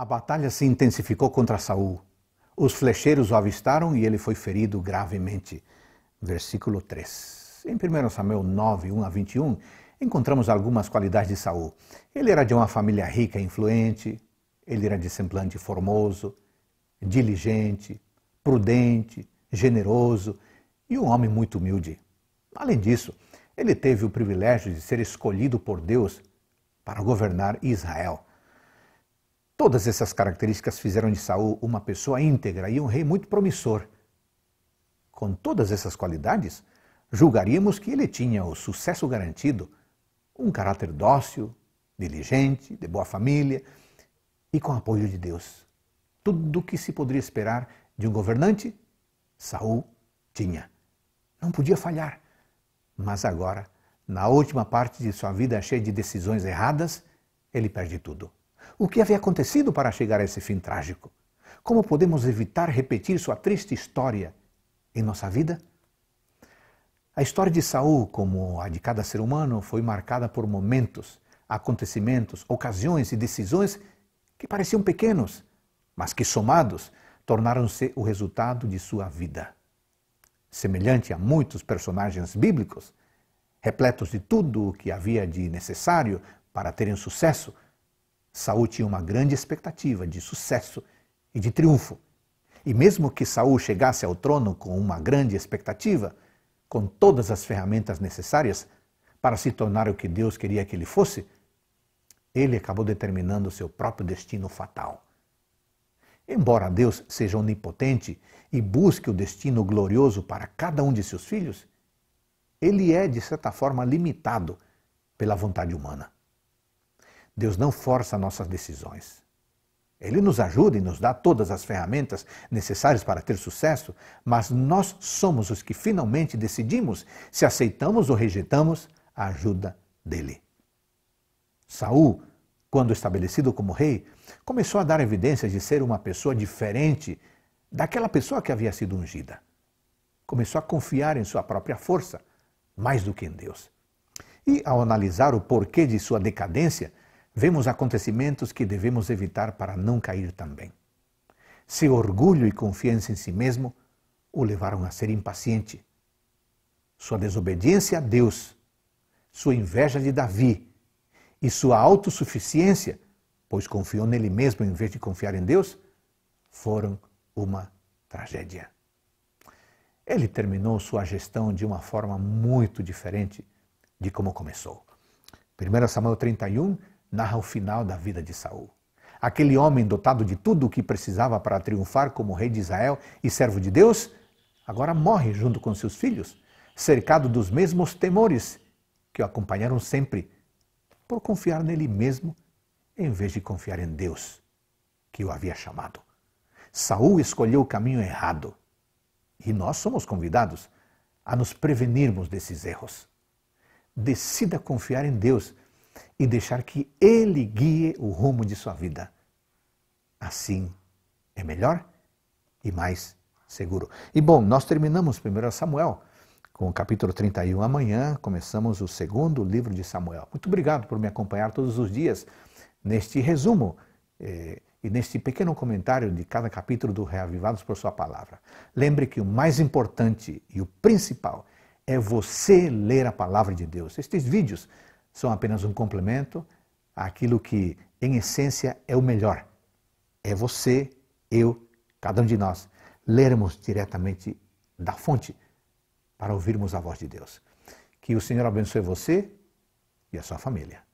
A batalha se intensificou contra Saul. Os flecheiros o avistaram e ele foi ferido gravemente. Versículo 3. Em 1 Samuel 9, 1 a 21, encontramos algumas qualidades de Saul. Ele era de uma família rica e influente, ele era de semblante formoso, diligente, prudente, generoso e um homem muito humilde. Além disso, ele teve o privilégio de ser escolhido por Deus para governar Israel. Todas essas características fizeram de Saul uma pessoa íntegra e um rei muito promissor. Com todas essas qualidades, julgaríamos que ele tinha o sucesso garantido, um caráter dócil, diligente, de boa família e com apoio de Deus. Tudo o que se poderia esperar de um governante, Saul tinha. Não podia falhar. Mas agora, na última parte de sua vida cheia de decisões erradas, ele perde tudo. O que havia acontecido para chegar a esse fim trágico? Como podemos evitar repetir sua triste história em nossa vida? A história de Saul, como a de cada ser humano, foi marcada por momentos, acontecimentos, ocasiões e decisões que pareciam pequenos, mas que somados tornaram-se o resultado de sua vida. Semelhante a muitos personagens bíblicos, repletos de tudo o que havia de necessário para terem sucesso, Saul tinha uma grande expectativa de sucesso e de triunfo. E mesmo que Saul chegasse ao trono com uma grande expectativa, com todas as ferramentas necessárias para se tornar o que Deus queria que ele fosse, ele acabou determinando seu próprio destino fatal. Embora Deus seja onipotente e busque o destino glorioso para cada um de seus filhos, ele é, de certa forma, limitado pela vontade humana. Deus não força nossas decisões. Ele nos ajuda e nos dá todas as ferramentas necessárias para ter sucesso, mas nós somos os que finalmente decidimos se aceitamos ou rejeitamos a ajuda dele. Saul, quando estabelecido como rei, começou a dar evidências de ser uma pessoa diferente daquela pessoa que havia sido ungida. Começou a confiar em sua própria força mais do que em Deus. E ao analisar o porquê de sua decadência, vemos acontecimentos que devemos evitar para não cair também. Seu orgulho e confiança em si mesmo o levaram a ser impaciente. Sua desobediência a Deus, sua inveja de Davi e sua autossuficiência, pois confiou nele mesmo em vez de confiar em Deus, foram uma tragédia. Ele terminou sua gestão de uma forma muito diferente de como começou. 1 Samuel 31, narra o final da vida de Saul. Aquele homem dotado de tudo o que precisava para triunfar como rei de Israel e servo de Deus, agora morre junto com seus filhos, cercado dos mesmos temores que o acompanharam sempre, por confiar nele mesmo em vez de confiar em Deus, que o havia chamado. Saul escolheu o caminho errado. E nós somos convidados a nos prevenirmos desses erros. Decida confiar em Deus e deixar que Ele guie o rumo de sua vida. Assim é melhor e mais seguro. E bom, nós terminamos 1 Samuel com o capítulo 31. Amanhã começamos o segundo livro de Samuel. Muito obrigado por me acompanhar todos os dias neste resumo. Eh, e neste pequeno comentário de cada capítulo do Reavivados por Sua Palavra. Lembre que o mais importante e o principal é você ler a palavra de Deus. Estes vídeos são apenas um complemento àquilo que, em essência, é o melhor. É você, eu, cada um de nós, lermos diretamente da fonte para ouvirmos a voz de Deus. Que o Senhor abençoe você e a sua família.